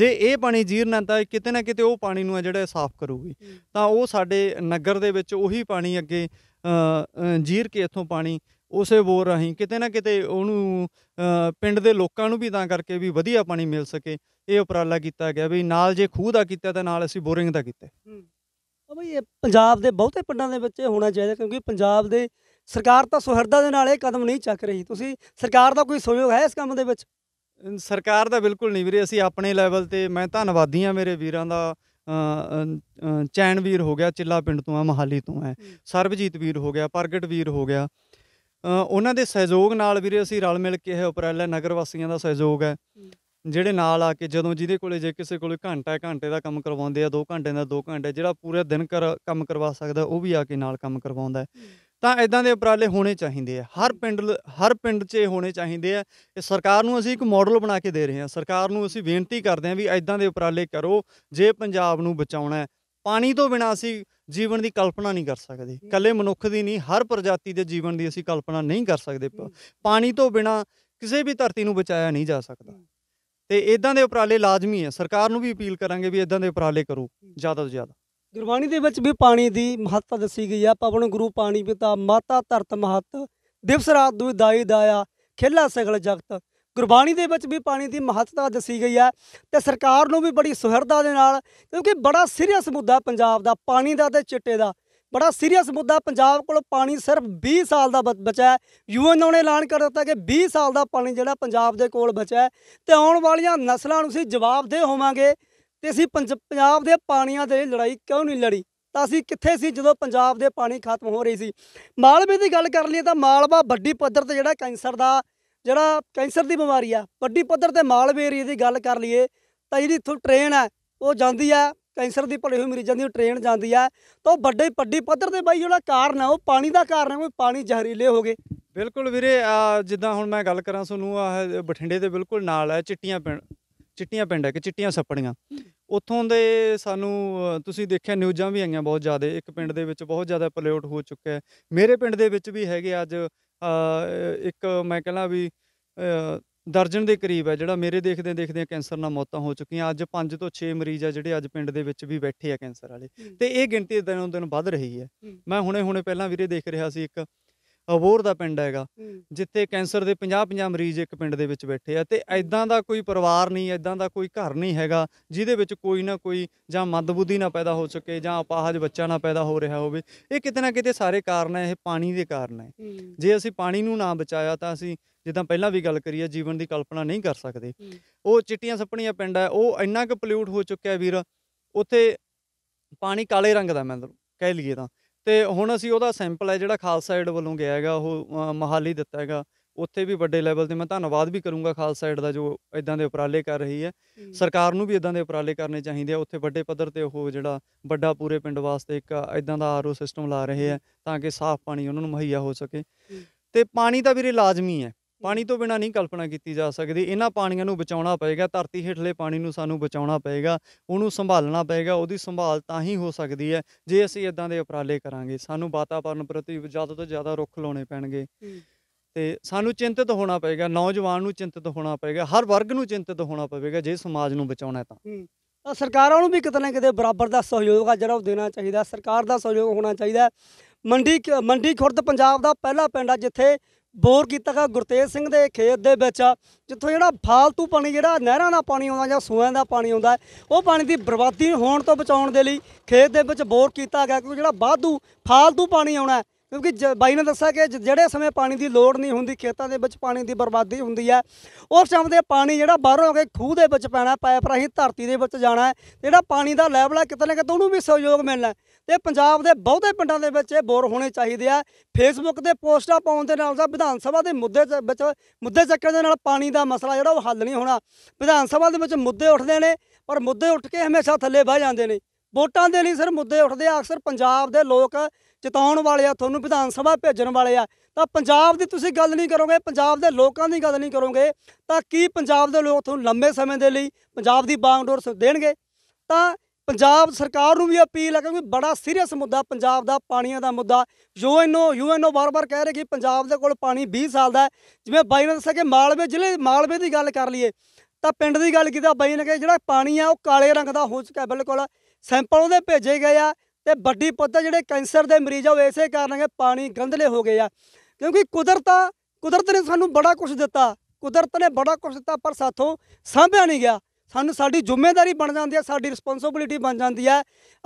ਜੇ ਇਹ ਪਾਣੀ ਜੀਰਨਾ ਤਾਂ ਕਿਤੇ ਨਾ ਕਿਤੇ ਉਹ ਪਾਣੀ ਨੂੰ ਹੈ ਜਿਹੜਾ ਸਾਫ਼ ਕਰੂਗੀ ਤਾਂ ਉਹ ਸਾਡੇ ਨਗਰ ਦੇ ਵਿੱਚ ਉਹੀ ਪਾਣੀ ਅੱਗੇ ਜੀਰ ਕੇ ਇੱਥੋਂ ਪਾਣੀ ਉਸੇ ਬੋਰ ਰਾਹੀਂ ਕਿਤੇ ਨਾ ਕਿਤੇ ਉਹਨੂੰ ਪਿੰਡ ਦੇ ਲੋਕਾਂ ਨੂੰ ਵੀ ਤਾਂ ਕਰਕੇ ਵੀ ਵਧੀਆ ਪਾਣੀ ਮਿਲ ਸਕੇ ਇਹ ਉਪਰਾਲਾ ਕੀਤਾ ਗਿਆ ਵੀ ਨਾਲ ਜੇ ਖੂਹ ਦਾ ਕੀਤਾ ਤਾਂ ਨਾਲ ਅਸੀਂ ਬੋਰਿੰਗ ਦਾ ਕੀਤਾ ਹੂੰ ਬਈ ਇਹ ਪੰਜਾਬ ਦੇ ਬਹੁਤੇ ਪਿੰਡਾਂ ਦੇ ਵਿੱਚ ਹੋਣਾ ਚਾਹੀਦਾ ਕਿਉਂਕਿ ਪੰਜਾਬ ਦੇ ਸਰਕਾਰ ਤਾਂ ਸੁਹਿਰਦਾ ਦੇ ਨਾਲ ਇਹ ਕਦਮ ਨਹੀਂ ਚੱਕ ਰਹੀ ਤੁਸੀਂ ਸਰਕਾਰ ਦਾ ਕੋਈ ਸਹਿਯੋਗ ਹੈ ਇਸ ਕੰਮ ਦੇ ਵਿੱਚ ਸਰਕਾਰ ਦਾ ਬਿਲਕੁਲ ਨਹੀਂ ਵੀਰੇ ਅਸੀਂ ਆਪਣੇ ਲੈਵਲ ਤੇ ਮੈਂ ਧੰਨਵਾਦੀ ਆ ਮੇਰੇ ਵੀਰਾਂ ਦਾ ਚੈਨ ਵੀਰ ਹੋ ਗਿਆ ਚਿੱਲਾ ਪਿੰਡ ਤੋਂ ਆ ਮਹਾਲੀ ਤੋਂ ਆ ਸਰਬਜੀਤ ਵੀਰ ਹੋ ਗਿਆ ਪ੍ਰਗਟ ਵੀਰ ਹੋ ਗਿਆ ਉਹਨਾਂ ਦੇ ਸਹਿਯੋਗ ਨਾਲ ਵੀਰੇ ਅਸੀਂ ਰਲ ਮਿਲ ਕੇ ਇਹ ਉਪਰਾਲਾ ਨਗਰ ਵਾਸੀਆਂ ਦਾ ਸਹਿਯੋਗ ਹੈ ਜਿਹੜੇ ਨਾਲ ਆ ਕੇ ਜਦੋਂ ਜਿਹਦੇ ਕੋਲੇ ਜੇ ਕਿਸੇ ਕੋਲੇ ਘੰਟਾ ਘੰਟੇ ਦਾ ਕੰਮ ਕਰਵਾਉਂਦੇ ਆ 2 ਘੰਟੇ ਦਾ 2 ਘੰਟੇ ਜਿਹੜਾ ਪੂਰੇ ਦਿਨ ਕਰ ਕੰਮ ਕਰਵਾ ਸਕਦਾ ਉਹ ਵੀ ਆ ਕੇ ਨਾਲ ਕੰਮ ਕਰਵਾਉਂਦਾ ਹੈ ਤਾਂ ਇਦਾਂ ਦੇ ਉਪਰਾਲੇ ਹੋਣੇ ਚਾਹੀਦੇ ਆ ਹਰ ਪਿੰਡ ਹਰ ਪਿੰਡ 'ਚ ਹੋਣੇ ਚਾਹੀਦੇ ਆ ਇਹ ਸਰਕਾਰ ਨੂੰ ਅਸੀਂ ਇੱਕ ਮਾਡਲ ਬਣਾ ਕੇ ਦੇ ਰਹੇ ਆ ਸਰਕਾਰ ਨੂੰ ਅਸੀਂ ਬੇਨਤੀ ਕਰਦੇ ਆ ਵੀ ਇਦਾਂ ਦੇ ਉਪਰਾਲੇ ਕਰੋ ਜੇ ਪੰਜਾਬ ਨੂੰ ਬਚਾਉਣਾ ਹੈ ਪਾਣੀ ਤੋਂ ਬਿਨਾ ਅਸੀਂ ਜੀਵਨ ਦੀ ਕਲਪਨਾ ਨਹੀਂ ਕਰ ਸਕਦੇ ਕੱਲੇ ਮਨੁੱਖ ਦੀ ਨਹੀਂ ਹਰ ਪ੍ਰਜਾਤੀ ਦੇ ਜੀਵਨ ਦੀ ਅਸੀਂ ਕਲਪਨਾ ਨਹੀਂ ਕਰ ਸਕਦੇ ਪਾਣੀ ਤੋਂ ਬਿਨਾ ਕਿਸੇ ਵੀ ਧਰਤੀ ਨੂੰ ਬਚਾਇਆ ਨਹੀਂ ਜਾ ਸਕਦਾ ਤੇ ਇਦਾਂ ਦੇ ਉਪਰਾਲੇ ਲਾਜ਼ਮੀ ਹੈ ਸਰਕਾਰ ਨੂੰ ਵੀ ਅਪੀਲ ਕਰਾਂਗੇ ਵੀ ਇਦਾਂ ਦੇ ਉਪਰਾਲੇ ਕਰੋ ਜ਼ਿਆਦਾ ਤੋਂ ਜ਼ਿਆਦਾ ਗੁਰਬਾਣੀ ਦੇ ਵਿੱਚ ਵੀ ਪਾਣੀ ਦੀ ਮਹੱਤਤਾ ਦੱਸੀ ਗਈ ਆ ਪਵਨ ਗੁਰੂ ਪਾਣੀ ਪਿਤਾ ਮਾਤਾ ਧਰਤ ਮਹੱਤ ਦਿਵਸ ਰਾਤ ਦੁਇ ਦਾਈ ਦਾਇਆ ਖੇਲਾ ਸਗਲ ਜਗਤ ਗੁਰਬਾਣੀ ਦੇ ਵਿੱਚ ਵੀ ਪਾਣੀ ਦੀ ਮਹੱਤਤਾ ਦੱਸੀ ਗਈ ਹੈ ਤੇ ਸਰਕਾਰ ਨੂੰ ਵੀ ਬੜੀ ਸੁਹਿਰਦਾ ਦੇ ਨਾਲ ਕਿਉਂਕਿ ਬੜਾ ਸੀਰੀਅਸ ਮੁੱਦਾ ਪੰਜਾਬ ਦਾ ਪਾਣੀ ਦਾ ਤੇ ਚਿੱਟੇ ਦਾ ਬੜਾ ਸੀਰੀਅਸ ਮੁੱਦਾ ਪੰਜਾਬ ਕੋਲ ਪਾਣੀ ਸਿਰਫ 20 ਸਾਲ ਦਾ ਬਚਿਆ ਹੈ ਨੇ ਐਲਾਨ ਕਰ ਦਿੱਤਾ ਕਿ 20 ਸਾਲ ਦਾ ਪਾਣੀ ਜਿਹੜਾ ਪੰਜਾਬ ਦੇ ਕੋਲ ਬਚਿਆ ਤੇ ਆਉਣ ਵਾਲੀਆਂ ਨਸਲਾਂ ਨੂੰ ਅਸੀਂ ਦੇ ਹੋਵਾਂਗੇ ਤੇ ਅਸੀਂ ਪੰਜਾਬ ਦੇ ਪਾਣੀਆਂ ਦੇ ਲੜਾਈ ਕਿਉਂ ਨਹੀਂ ਲੜੀ ਤਾਂ ਅਸੀਂ ਕਿੱਥੇ ਸੀ ਜਦੋਂ ਪੰਜਾਬ ਦੇ ਪਾਣੀ ਖਤਮ ਹੋ ਰਹੀ ਸੀ ਮਾਲਵੇ ਦੀ ਗੱਲ ਕਰ ਲਈਏ ਤਾਂ ਮਾਲਵਾ ਵੱਡੀ ਪੱਧਰ ਤੇ ਜਿਹੜਾ ਕੈਂਸਰ ਦਾ ਜਿਹੜਾ ਕੈਂਸਰ ਦੀ ਬਿਮਾਰੀ ਆ ਵੱਡੀ ਪੱਧਰ ਤੇ ਮਾਲਵੇ ਏਰੀਆ ਦੀ ਗੱਲ ਕਰ ਲਈਏ ਤਾਂ ਜਿਹੜੀ ਇੱਥੋਂ ਟ੍ਰੇਨ ਆ ਉਹ ਜਾਂਦੀ ਆ ਕੈਂਸਰ ਦੀ ਭਲੇ ਹੋਈ ਮਰੀਜ਼ਾਂ ਦੀ ਟ੍ਰੇਨ ਜਾਂਦੀ ਆ ਤਾਂ ਉਹ ਵੱਡੇ ਵੱਡੀ ਪੱਧਰ ਤੇ ਬਾਈ ਜਿਹੜਾ ਕਾਰਨ ਆ ਉਹ ਪਾਣੀ ਦਾ ਕਾਰਨ ਆ ਕੋਈ ਪਾਣੀ ਜ਼ਹਿਰੀਲੇ ਹੋ ਗਏ ਬਿਲਕੁਲ ਵੀਰੇ ਜਿੱਦਾਂ ਹੁਣ ਮੈਂ ਗੱਲ ਕਰਾਂ ਤੁਹਾਨੂੰ ਆ ਬਠਿੰਡੇ ਦੇ ਬਿਲਕੁਲ ਨਾਲ ਆ ਚਿੱਟੀਆਂ ਪਿੰਡ ਚਿੱਟੀਆਂ ਪਿੰਡ ਹੈ ਕਿ ਚਿੱਟੀਆਂ ਸੱਪੜੀਆਂ ਉੱਥੋਂ ਦੇ ਸਾਨੂੰ ਤੁਸੀਂ ਦੇਖਿਆ ਨਿਊਜ਼ਾਂ ਵੀ ਆਈਆਂ ਬਹੁਤ ਜ਼ਿਆਦਾ ਇੱਕ ਪਿੰਡ ਦੇ ਵਿੱਚ ਬਹੁਤ ਜ਼ਿਆਦਾ ਪਲੇਟ ਹੋ ਚੁੱਕਾ ਹੈ ਮੇਰੇ ਪਿੰਡ ਦੇ ਵਿੱਚ ਵੀ ਹੈਗੇ ਅੱਜ ਇੱਕ ਮੈਂ ਕਹਿੰਦਾ ਵੀ ਦਰਜਨ ਦੇ ਕਰੀਬ ਹੈ ਜਿਹੜਾ ਮੇਰੇ ਦੇਖਦੇ ਦੇਖਦੇ ਕੈਂਸਰ ਨਾਲ ਮੌਤਾਂ ਹੋ ਚੁੱਕੀਆਂ ਅੱਜ 5 ਤੋਂ 6 ਮਰੀਜ਼ ਆ ਜਿਹੜੇ ਅੱਜ ਪਿੰਡ ਦੇ ਵਿੱਚ ਵੀ ਬੈਠੇ ਆ ਕੈਂਸਰ ਵਾਲੇ ਤੇ ਇਹ ਗਿਣਤੀ ਦਿਨੋਂ ਦਿਨ ਵੱਧ ਰਹੀ ਹੈ ਮੈਂ ਹੁਣੇ ਹੁਣੇ ਪਹਿਲਾਂ ਵੀਰੇ ਦੇਖ ਰਿਹਾ ਸੀ ਇੱਕ ਅਬੋਰ ਦਾ ਪਿੰਡ ਹੈਗਾ ਜਿੱਥੇ ਕੈਂਸਰ ਦੇ 50-50 ਮਰੀਜ਼ ਇੱਕ ਪਿੰਡ ਦੇ ਵਿੱਚ ਬੈਠੇ ਆ ਤੇ ਐਦਾਂ ਦਾ ਕੋਈ ਪਰਿਵਾਰ ਨਹੀਂ ਐਦਾਂ ਦਾ ਕੋਈ ਘਰ ਨਹੀਂ ਹੈਗਾ ਜਿਹਦੇ ਵਿੱਚ ਕੋਈ ਨਾ ਕੋਈ ਜਾਂ ਮੰਦਬੁੱਧੀ ਨਾ ਪੈਦਾ ਹੋ ਸਕੇ ਜਾਂ ਅਪਾਹਜ ਬੱਚਾ ਨਾ ਪੈਦਾ ਹੋ ਰਿਹਾ ਹੋਵੇ ਇਹ ਕਿਤੇ ਨਾ ਕਿਤੇ ਸਾਰੇ ਕਾਰਨ ਹੈ ਇਹ ਪਾਣੀ ਦੇ ਕਾਰਨ ਹੈ ਜੇ ਅਸੀਂ ਪਾਣੀ ਨੂੰ ਨਾ ਬਚਾਇਆ ਤਾਂ ਅਸੀਂ ਜਿੱਦਾਂ ਪਹਿਲਾਂ ਵੀ ਗੱਲ ਕਰੀ ਹੈ ਜੀਵਨ ਦੀ ਕਲਪਨਾ ਨਹੀਂ ਕਰ ਸਕਦੇ ਉਹ ਚਿੱਟੀਆਂ ਸੱਪਣੀਆਂ ਪਿੰਡ ਹੈ ਉਹ ਇੰਨਾ ਕੁ ਪੋਲਿਊਟ ਹੋ ਚੁੱਕਿਆ ਵੀਰ ਉੱਥੇ ਪਾਣੀ ਕਾਲੇ ਰੰਗ ਦਾ ਮੈਂ ਕਹਿ ਲਈਏ ਤਾਂ ਤੇ ਹੁਣ ਅਸੀਂ ਉਹਦਾ ਸੈਂਪਲ ਹੈ ਜਿਹੜਾ ਖਾਲਸਾ ਏਡ ਵੱਲੋਂ ਗਿਆ ਹੈਗਾ ਉਹ ਮਹਾਲੀ ਦਿੱਤਾ ਹੈਗਾ ਉੱਥੇ ਵੀ ਵੱਡੇ ਲੈਵਲ ਤੇ ਮੈਂ ਧੰਨਵਾਦ ਵੀ ਕਰੂੰਗਾ ਖਾਲਸਾ ਏਡ ਦਾ ਜੋ ਇਦਾਂ ਦੇ ਉਪਰਾਲੇ ਕਰ ਰਹੀ ਹੈ ਸਰਕਾਰ ਨੂੰ ਵੀ ਇਦਾਂ ਦੇ ਉਪਰਾਲੇ ਕਰਨੇ ਚਾਹੀਦੇ ਆ ਉੱਥੇ ਵੱਡੇ ਪੱਧਰ ਤੇ ਉਹ ਜਿਹੜਾ ਵੱਡਾ ਪੂਰੇ ਪਿੰਡ ਵਾਸਤੇ ਇੱਕ ਇਦਾਂ ਦਾ ਆਰਓ ਸਿਸਟਮ ਲਾ ਰਹੇ ਆ ਤਾਂ ਕਿ ਸਾਫ਼ ਪਾਣੀ ਉਹਨਾਂ ਨੂੰ ਮੁਹੱਈਆ ਹੋ ਸਕੇ ਤੇ ਪਾਣੀ ਤਾਂ ਵੀਰੇ ਲਾਜ਼ਮੀ ਹੈ ਪਾਣੀ ਤੋਂ ਬਿਨਾ ਨਹੀਂ ਕਲਪਨਾ ਕੀਤੀ ਜਾ ਸਕਦੀ ਇਹਨਾਂ ਪਾਣੀਆਂ ਨੂੰ ਬਚਾਉਣਾ ਪਏਗਾ ਧਰਤੀ ਹੇਠਲੇ ਪਾਣੀ ਨੂੰ ਸਾਨੂੰ ਬਚਾਉਣਾ ਪਏਗਾ ਉਹਨੂੰ ਸੰਭਾਲਣਾ ਪਏਗਾ ਉਹਦੀ ਸੰਭਾਲ ਤਾਂ ਹੀ ਹੋ ਸਕਦੀ ਹੈ ਜੇ ਅਸੀਂ ਇਦਾਂ ਦੇ ਉਪਰਾਲੇ ਕਰਾਂਗੇ ਸਾਨੂੰ ਵਾਤਾਵਰਣ ਪ੍ਰਤੀ ਜ਼ਿਆਦਾ ਤੋਂ ਜ਼ਿਆਦਾ ਰੁੱਖ ਲਾਉਣੇ ਪੈਣਗੇ ਤੇ ਸਾਨੂੰ ਚਿੰਤਤ ਹੋਣਾ ਪਏਗਾ ਨੌਜਵਾਨ ਨੂੰ ਚਿੰਤਤ ਹੋਣਾ ਪਏਗਾ ਹਰ ਵਰਗ ਨੂੰ ਚਿੰਤਤ ਹੋਣਾ ਪਵੇਗਾ ਜੇ ਸਮਾਜ ਨੂੰ ਬਚਾਉਣਾ ਹੈ ਤਾਂ ਤਾਂ ਸਰਕਾਰਾਂ ਨੂੰ ਵੀ ਕਿਤੇ ਨਾ ਕਿਤੇ ਬਰਾਬਰ ਦਾ ਸਹਿਯੋਗ ਆ ਜਿਹੜਾ ਉਹ ਦੇਣਾ ਚਾਹੀਦਾ ਸਰਕਾਰ ਦਾ ਸਹਿਯੋਗ ਹੋਣਾ ਚਾਹੀਦਾ ਮੰਡੀ ਮੰਡੀ ਖੁਰਦ ਪੰਜਾਬ ਦਾ ਪਹਿਲਾ ਪਿੰਡ ਆ ਜਿੱਥੇ ਬੋਰ ਕੀਤਾ ਗਿਆ ਗੁਰਤੇਜ ਸਿੰਘ ਦੇ ਖੇਤ ਦੇ ਵਿੱਚ ਜਿੱਥੋਂ ਜਿਹੜਾ ਫਾਲਤੂ ਪਾਣੀ ਜਿਹੜਾ ਨਹਿਰਾਂ ਦਾ ਪਾਣੀ ਆਉਂਦਾ ਜਾਂ ਸੂਆਂ ਦਾ ਪਾਣੀ ਆਉਂਦਾ ਉਹ ਪਾਣੀ ਦੀ ਬਰਬਾਦੀ ਹੋਣ ਤੋਂ ਬਚਾਉਣ ਦੇ ਲਈ ਖੇਤ ਦੇ ਵਿੱਚ ਬੋਰ ਕੀਤਾ ਗਿਆ ਕਿਉਂਕਿ ਜਿਹੜਾ ਬਾਧੂ ਫਾਲਤੂ ਪਾਣੀ ਆਉਣਾ ਕਿਉਂਕਿ ਬਾਈ ਨੇ ਦੱਸਿਆ ਕਿ ਜਿਹੜੇ ਸਮੇਂ ਪਾਣੀ ਦੀ ਲੋੜ ਨਹੀਂ ਹੁੰਦੀ ਖੇਤਾਂ ਦੇ ਵਿੱਚ ਪਾਣੀ ਦੀ ਬਰਬਾਦੀ ਹੁੰਦੀ ਹੈ ਉਸ ਸਮੇਂ ਦੇ ਪਾਣੀ ਜਿਹੜਾ ਬਾਹਰੋਂ ਆ ਕੇ ਖੂਹ ਦੇ ਵਿੱਚ ਪੈਣਾ ਪਾਇਪ ਰਾਹੀਂ ਧਰਤੀ ਦੇ ਵਿੱਚ ਜਾਣਾ ਜਿਹੜਾ ਪਾਣੀ ਦਾ ਲੈਵਲ ਆ ਕਿਤੇ ਨਾ ਕਿਤੇ ਉਹਨੂੰ ਵੀ ਸਹਿਯੋਗ ਮਿਲਣਾ ਤੇ ਪੰਜਾਬ ਦੇ ਬਹੁਤੇ ਪਿੰਡਾਂ ਦੇ ਵਿੱਚ ਇਹ ਬੋਰ ਹੋਣੇ ਚਾਹੀਦੇ ਆ ਫੇਸਬੁੱਕ ਤੇ ਪੋਸਟਾਂ ਪਾਉਣ ਦੇ ਨਾਲ ਦਾ ਵਿਧਾਨ ਸਭਾ ਦੇ ਮੁੱਦੇ ਦੇ ਵਿੱਚ ਮੁੱਦੇ ਚੱਕਣ ਦੇ ਨਾਲ ਪਾਣੀ ਦਾ ਮਸਲਾ ਜਿਹੜਾ ਉਹ ਹੱਲ ਨਹੀਂ ਹੋਣਾ ਵਿਧਾਨ ਸਭਾ ਦੇ ਵਿੱਚ ਮੁੱਦੇ ਉੱਠਦੇ ਨੇ ਪਰ ਮੁੱਦੇ ਉੱਠ ਕੇ ਹਮੇਸ਼ਾ ਥੱਲੇ ਬਹਿ ਜਾਂਦੇ ਨੇ ਵੋਟਾਂ ਦੇ ਲਈ ਸਿਰ ਮੁੱਦੇ ਉੱਠਦੇ ਆ ਅਕਸਰ ਪੰਜਾਬ ਦੇ ਲੋਕ ਚਿਤਾਉਣ ਵਾਲੇ ਆ ਤੁਹਾਨੂੰ ਵਿਧਾਨ ਸਭਾ ਭੇਜਣ ਵਾਲੇ ਆ ਤਾਂ ਪੰਜਾਬ ਦੀ ਤੁਸੀਂ ਗੱਲ ਨਹੀਂ ਕਰੋਗੇ ਪੰਜਾਬ ਦੇ ਲੋਕਾਂ ਦੀ ਗੱਲ ਨਹੀਂ ਕਰੋਗੇ ਤਾਂ ਕੀ ਪੰਜਾਬ ਦੇ ਲੋਕ ਤੁਹਾਨੂੰ ਲੰਮੇ ਸਮੇਂ ਦੇ ਲਈ ਪੰਜਾਬ ਦੀ ਬਾਗਡੋਰ ਦੇਣਗੇ ਤਾਂ ਪੰਜਾਬ ਸਰਕਾਰ ਨੂੰ ਵੀ ਅਪੀਲ ਹੈ ਕਿਉਂਕਿ ਬੜਾ ਸੀਰੀਅਸ ਮੁੱਦਾ ਪੰਜਾਬ ਦਾ ਪਾਣੀਆਂ ਦਾ ਮੁੱਦਾ ਯੂਐਨਓ ਯੂਐਨਓ ਬਾਰ-ਬਾਰ ਕਹਿ ਰਹੇ ਕਿ ਪੰਜਾਬ ਦੇ ਕੋਲ ਪਾਣੀ 20 ਸਾਲ ਦਾ ਜਿਵੇਂ ਬਾਈ ਨੇ ਦੱਸਿਆ ਕਿ ਮਾਲਵੇ ਜ਼ਿਲ੍ਹੇ ਮਾਲਵੇ ਦੀ ਗੱਲ ਕਰ ਲਈਏ ਤਾਂ ਪਿੰਡ ਦੀ ਗੱਲ ਕੀਤਾ ਬਾਈ ਨੇ ਕਿ ਜਿਹੜਾ ਪਾਣੀ ਆ ਉਹ ਕਾਲੇ ਰੰਗ ਦਾ ਹੋ ਚੁੱਕਾ ਬਿਲਕੁਲ ਸੈਂਪਲ ਉਹਦੇ ਭੇਜੇ ਗਏ ਆ ਤੇ ਵੱਡੀ ਪੱਧਰ ਜਿਹੜੇ ਕੈਂਸਰ ਦੇ ਮਰੀਜ਼ ਆ ਉਹ ਇਸੇ ਕਾਰਨ ਹੈ ਪਾਣੀ ਗੰਧਲੇ ਹੋ ਗਏ ਆ ਕਿਉਂਕਿ ਕੁਦਰਤ ਆ ਕੁਦਰਤ ਨੇ ਸਾਨੂੰ ਬੜਾ ਕੁਝ ਦਿੱਤਾ ਕੁਦਰਤ ਨੇ ਬੜਾ ਕੁਝ ਦਿੱਤਾ ਪਰ ਸਾਥੋਂ ਸਾਂਭਿਆ ਨਹੀਂ ਗਿਆ ਸਾਨੂੰ ਸਾਡੀ ਜ਼ਿੰਮੇਵਾਰੀ ਬਣ ਜਾਂਦੀ ਹੈ ਸਾਡੀ ਰਿਸਪੌਂਸਿਬਿਲਟੀ ਬਣ ਜਾਂਦੀ ਹੈ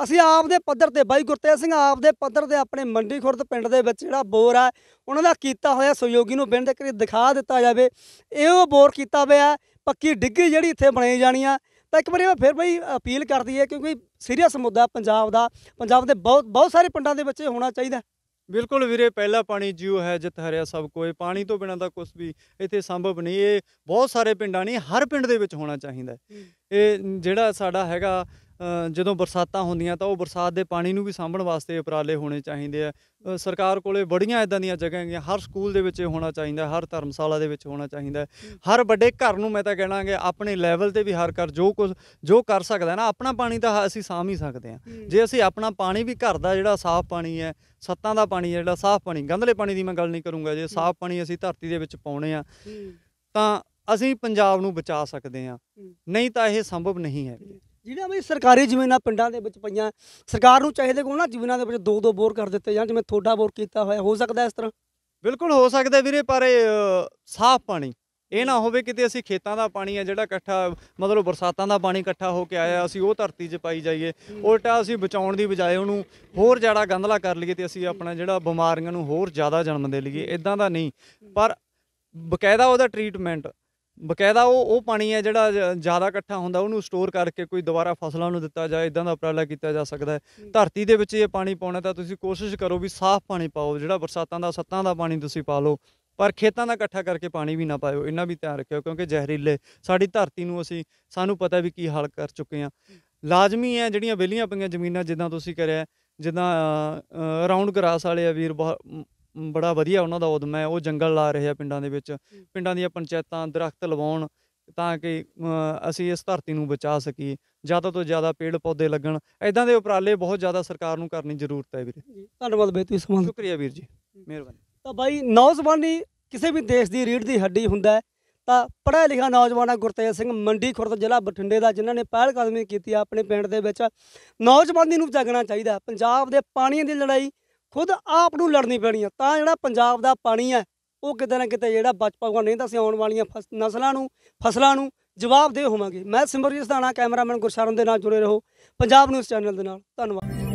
ਅਸੀਂ ਆਪ ਦੇ ਪੱਧਰ ਤੇ ਬਾਈ ਗੁਰਤੇਜ ਸਿੰਘ ਆਪ ਦੇ ਪੱਧਰ ਤੇ ਆਪਣੇ ਮੰਡੀ ਖੁਰਦ ਪਿੰਡ ਦੇ ਵਿੱਚ ਜਿਹੜਾ ਬੋਰ ਆ ਉਹਨਾਂ ਦਾ ਕੀਤਾ ਹੋਇਆ ਸਹਿਯੋਗੀ ਨੂੰ ਬਿੰਦ ਕਰੀ ਦਿਖਾ ਦਿੱਤਾ ਜਾਵੇ ਇਹੋ ਬੋਰ ਕੀਤਾ ਹੋਇਆ ਪੱਕੀ ਡਿੱਗੀ ਜਿਹੜੀ ਇੱਥੇ ਬਣਾਈ ਜਾਣੀ ਆ ਤਾਂ ਇੱਕ ਵਾਰੀ ਮੈਂ ਫਿਰ ਬਈ ਅਪੀਲ ਕਰਦੀ ਹੈ ਕਿਉਂਕਿ ਸੀਰੀਅਸ ਮੁੱਦਾ ਪੰਜਾਬ ਦਾ ਪੰਜਾਬ ਦੇ ਬਹੁਤ ਬਹੁਤ ਸਾਰੇ ਪਿੰਡਾਂ ਦੇ ਬੱਚੇ ਹੋਣਾ ਚਾਹੀਦਾ ਬਿਲਕੁਲ ਵੀਰੇ ਪਹਿਲਾ ਪਾਣੀ ਜਿਉ ਹੈ ਜਿਤ ਹਰਿਆ ਸਭ ਕੋਏ ਪਾਣੀ ਤੋਂ ਬਿਨਾਂ ਤਾਂ ਕੁਝ ਵੀ ਇੱਥੇ ਸੰਭਵ ਨਹੀਂ ਇਹ ਬਹੁਤ ਸਾਰੇ ਪਿੰਡਾਂ ਨਹੀਂ ਹਰ ਪਿੰਡ ਦੇ ਵਿੱਚ ਹੋਣਾ ਚਾਹੀਦਾ ਇਹ ਜਿਹੜਾ ਸਾਡਾ ਹੈਗਾ ਜਦੋਂ ਬਰਸਾਤਾਂ ਹੁੰਦੀਆਂ ਤਾਂ ਉਹ ਬਰਸਾਤ ਦੇ ਪਾਣੀ ਨੂੰ ਵੀ ਸਾਂਭਣ ਵਾਸਤੇ ਉਪਰਾਲੇ ਹੋਣੇ ਚਾਹੀਦੇ ਆ ਸਰਕਾਰ ਕੋਲੇ ਬੜੀਆਂ ਇਦਾਂ ਦੀਆਂ ਜਗ੍ਹਾ ਹੈਗੀਆਂ ਹਰ ਸਕੂਲ ਦੇ ਵਿੱਚ ਹੋਣਾ ਚਾਹੀਦਾ ਹਰ ਧਰਮਸ਼ਾਲਾ ਦੇ ਵਿੱਚ ਹੋਣਾ ਚਾਹੀਦਾ ਹਰ ਵੱਡੇ ਘਰ ਨੂੰ ਮੈਂ ਤਾਂ ਕਹਿਣਾ ਕਿ ਆਪਣੇ ਲੈਵਲ ਤੇ ਵੀ ਹਰ ਘਰ ਜੋ ਕੁਝ ਜੋ ਕਰ ਸਕਦਾ ਨਾ ਆਪਣਾ ਪਾਣੀ ਤਾਂ ਅਸੀਂ ਸਾਂਭ ਹੀ ਸਕਦੇ ਆ ਜੇ ਅਸੀਂ ਆਪਣਾ ਪਾਣੀ ਵੀ ਘਰ ਦਾ ਜਿਹੜਾ ਸਾਫ਼ ਪਾਣੀ ਹੈ ਸੱਤਾਂ ਦਾ ਪਾਣੀ ਜਿਹੜਾ ਸਾਫ਼ ਪਾਣੀ ਗੰਧਲੇ ਪਾਣੀ ਦੀ ਮੈਂ ਗੱਲ ਨਹੀਂ ਕਰੂੰਗਾ ਜੇ ਸਾਫ਼ ਪਾਣੀ ਅਸੀਂ ਧਰਤੀ ਦੇ ਵਿੱਚ ਪਾਉਣੇ ਆ ਤਾਂ ਅਸੀਂ ਪੰਜਾਬ ਨੂੰ ਬਚਾ ਸਕਦੇ ਆ ਨਹੀਂ ਤਾਂ ਇਹ ਸੰਭਵ ਨਹੀਂ ਹੈ ਜਿਹੜੀਆਂ ਵੀ ਸਰਕਾਰੀ ਜ਼ਮੀਨਾਂ ਪਿੰਡਾਂ ਦੇ ਵਿੱਚ ਪਈਆਂ ਸਰਕਾਰ ਨੂੰ ਚਾਹੀਦੇ ਕੋ ਨਾ ਜ਼ਮੀਨਾਂ ਦੇ ਵਿੱਚ ਦੋ ਦੋ ਬੋਰ ਕਰ ਦਿੱਤੇ ਜਾਂ ਜਿਵੇਂ ਥੋੜਾ ਬੋਰ ਕੀਤਾ ਹੋਇਆ ਹੋ ਸਕਦਾ ਇਸ ਤਰ੍ਹਾਂ ਬਿਲਕੁਲ ਹੋ ਸਕਦਾ ਵੀਰੇ ਪਰ ਸਾਫ਼ ਪਾਣੀ ਇਹ ਨਾ ਹੋਵੇ ਕਿਤੇ ਅਸੀਂ ਖੇਤਾਂ ਦਾ ਪਾਣੀ ਆ ਜਿਹੜਾ ਇਕੱਠਾ ਮਤਲਬ ਬਰਸਾਤਾਂ ਦਾ ਪਾਣੀ ਇਕੱਠਾ ਹੋ ਕੇ ਆਇਆ ਅਸੀਂ ਉਹ ਧਰਤੀ 'ਚ ਪਾਈ ਜਾਈਏ ਉਲਟਾ ਅਸੀਂ ਬਚਾਉਣ ਦੀ ਬਜਾਏ ਉਹਨੂੰ ਹੋਰ ਜ਼ਿਆਦਾ ਗੰਧਲਾ ਕਰ ਲਈਏ ਤੇ ਅਸੀਂ ਆਪਣਾ ਜਿਹੜਾ ਬਿਮਾਰੀਆਂ ਨੂੰ ਹੋਰ ਜ਼ਿਆਦਾ ਜਨਮ ਦੇ ਲਈਏ ਇਦਾਂ ਦਾ ਨਹੀਂ ਪਰ ਬਕਾਇਦਾ ਉਹਦਾ ਟ੍ਰੀਟਮੈਂਟ ਬਕਾਇਦਾ ਉਹ ਉਹ ਪਾਣੀ ਹੈ ਜਿਹੜਾ ਜ਼ਿਆਦਾ ਇਕੱਠਾ ਹੁੰਦਾ ਉਹਨੂੰ ਸਟੋਰ ਕਰਕੇ ਕੋਈ ਦੁਬਾਰਾ ਫਸਲਾਂ ਨੂੰ ਦਿੱਤਾ ਜਾਏ ਇਦਾਂ ਦਾ ਉਪਰਾਲਾ ਕੀਤਾ ਜਾ ਸਕਦਾ ਹੈ ਧਰਤੀ ਦੇ ਵਿੱਚ ਇਹ ਪਾਣੀ ਪਾਉਣਾ ਤਾਂ ਤੁਸੀਂ ਕੋਸ਼ਿਸ਼ ਕਰੋ ਵੀ ਸਾਫ਼ ਪਾਣੀ ਪਾਓ ਜਿਹੜਾ ਬਰਸਾਤਾਂ ਦਾ ਸੱਤਾਂ ਦਾ ਪਾਣੀ ਤੁਸੀਂ ਪਾ ਲਓ ਪਰ ਖੇਤਾਂ ਦਾ ਇਕੱਠਾ ਕਰਕੇ ਪਾਣੀ ਵੀ ਨਾ ਪਾਇਓ ਇਹਨਾਂ ਵੀ ਧਿਆਨ ਰੱਖਿਓ ਕਿਉਂਕਿ ਜ਼ਹਿਰੀਲੇ ਸਾਡੀ ਧਰਤੀ ਨੂੰ ਅਸੀਂ ਸਾਨੂੰ ਪਤਾ ਵੀ ਕੀ ਹਾਲ ਕਰ ਚੁੱਕੇ ਆ ਲਾਜ਼ਮੀ ਹੈ ਜਿਹੜੀਆਂ ਬੇਲੀਆਂ ਪਈਆਂ ਜ਼ਮੀਨਾਂ ਜਿੱਦਾਂ ਤੁਸੀਂ ਕਰਿਆ ਜਿੱਦਾਂ ਰਾਉਂਡ ਗਰਾਸ ਵਾਲੇ ਆ ਵੀਰ ਬੜਾ ਵਧੀਆ ਉਹਨਾਂ ਦਾ ਉਦਮ ਹੈ ਉਹ ਜੰਗਲ ਲਾ ਰਹੇ ਆ ਪਿੰਡਾਂ ਦੇ ਵਿੱਚ ਪਿੰਡਾਂ ਦੀਆਂ ਪੰਚਾਇਤਾਂ ਦਰਖਤ ਲਵਾਉਣ ਤਾਂ ਕਿ ਅਸੀਂ ਇਸ ਧਰਤੀ ਨੂੰ ਬਚਾ ਸਕੀਏ ਜ਼ਿਆਦਾ ਤੋਂ ਜ਼ਿਆਦਾ ਪੇੜ ਪੌਦੇ ਲੱਗਣ ਐਦਾਂ ਦੇ ਉਪਰਾਲੇ ਬਹੁਤ ਜ਼ਿਆਦਾ ਸਰਕਾਰ ਨੂੰ ਕਰਨੀ ਜ਼ਰੂਰਤ ਹੈ ਵੀਰੇ ਧੰਨਵਾਦ ਬਈ ਤੁਸੀਂ ਸਮਾਂ ਸ਼ੁਕਰੀਆ ਵੀਰ ਜੀ ਮਿਹਰਬਾਨੀ ਤਾਂ ਬਾਈ ਨੌਜਵਾਨੀ ਕਿਸੇ ਵੀ ਦੇਸ਼ ਦੀ ਰੀੜ ਦੀ ਹੱਡੀ ਹੁੰਦਾ ਤਾਂ ਪੜ੍ਹਿਆ ਲਿਖਿਆ ਨੌਜਵਾਨਾ ਗੁਰਤੇਜ ਸਿੰਘ ਮੰਡੀ ਖੁਰਦ ਜ਼ਿਲ੍ਹਾ ਬਠਿੰਡੇ ਦਾ ਜਿਨ੍ਹਾਂ ਨੇ ਪਹਿਲ ਕਦਮੀ ਕੀਤੀ ਆਪਣੇ ਪਿੰਡ ਦੇ ਵਿੱਚ ਨੌਜਵਾਨੀ ਨੂੰ ਜਾਗਣਾ ਚਾਹੀਦਾ ਪੰਜਾਬ ਦੇ ਪਾਣੀ ਦੀ ਲੜਾਈ ਖੁਦ ਆਪ ਨੂੰ ਲੜਨੀ ਪੈਣੀ ਆ ਤਾਂ ਜਿਹੜਾ ਪੰਜਾਬ ਦਾ ਪਾਣੀ ਹੈ ਉਹ ਕਿਤੇ ਨਾ ਕਿਤੇ ਜਿਹੜਾ ਬਚ ਪਾਊਗਾ ਨਹੀਂ ਤਾਂ ਅਸੀਂ ਆਉਣ ਵਾਲੀਆਂ ਨਸਲਾਂ ਨੂੰ ਫਸਲਾਂ ਨੂੰ ਜਵਾਬ ਦੇ ਹੋਵਾਂਗੇ ਮੈਂ ਸਿਮਰਜੀਤ ਸਦਾਣਾ ਕੈਮਰਾਮੈਨ ਗੁਰਸ਼ਰਨ ਦੇ ਨਾਲ ਜੁੜੇ ਰਹੋ ਪੰਜਾਬ ਨਿਊਜ਼ ਚੈਨਲ ਦੇ ਨਾਲ ਧੰਨਵਾਦ